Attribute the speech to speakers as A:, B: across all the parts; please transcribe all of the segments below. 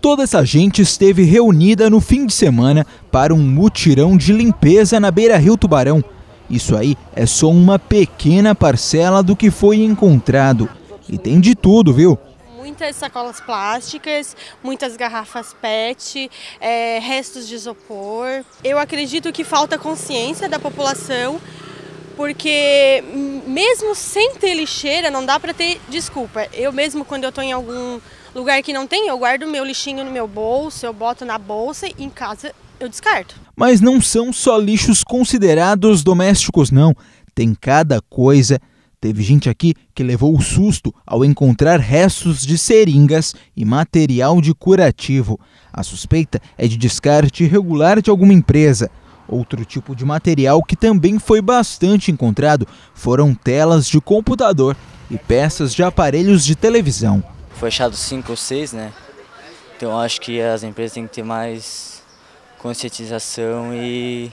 A: Toda essa gente esteve reunida no fim de semana para um mutirão de limpeza na beira Rio Tubarão. Isso aí é só uma pequena parcela do que foi encontrado. E tem de tudo, viu?
B: muitas sacolas plásticas, muitas garrafas PET, é, restos de isopor. Eu acredito que falta consciência da população, porque mesmo sem ter lixeira, não dá para ter desculpa. Eu mesmo, quando eu estou em algum Lugar que não tem, eu guardo meu lixinho no meu bolso, eu boto na bolsa e em casa eu descarto.
A: Mas não são só lixos considerados domésticos, não. Tem cada coisa. Teve gente aqui que levou o susto ao encontrar restos de seringas e material de curativo. A suspeita é de descarte irregular de alguma empresa. Outro tipo de material que também foi bastante encontrado foram telas de computador e peças de aparelhos de televisão
B: foi achado cinco ou seis, né? Então acho que as empresas têm que ter mais conscientização e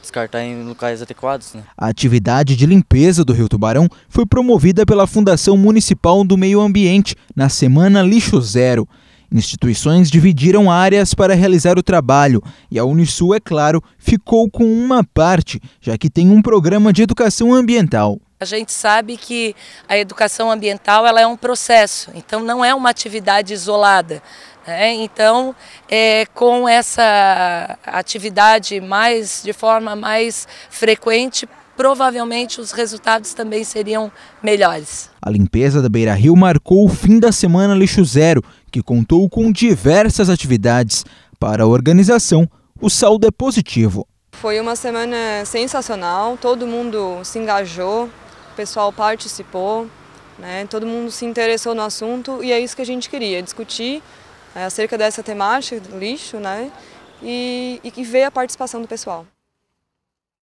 B: descartar em locais adequados. Né?
A: A atividade de limpeza do Rio Tubarão foi promovida pela Fundação Municipal do Meio Ambiente na Semana Lixo Zero. Instituições dividiram áreas para realizar o trabalho e a Unisul, é claro, ficou com uma parte, já que tem um programa de educação ambiental.
C: A gente sabe que a educação ambiental ela é um processo, então não é uma atividade isolada. Né? Então, é, com essa atividade mais de forma mais frequente, provavelmente os resultados também seriam melhores.
A: A limpeza da Beira Rio marcou o fim da semana Lixo Zero, que contou com diversas atividades. Para a organização, o saldo é positivo.
D: Foi uma semana sensacional, todo mundo se engajou, pessoal participou, né? todo mundo se interessou no assunto e é isso que a gente queria, discutir é, acerca dessa temática do lixo né? e, e ver a participação do pessoal.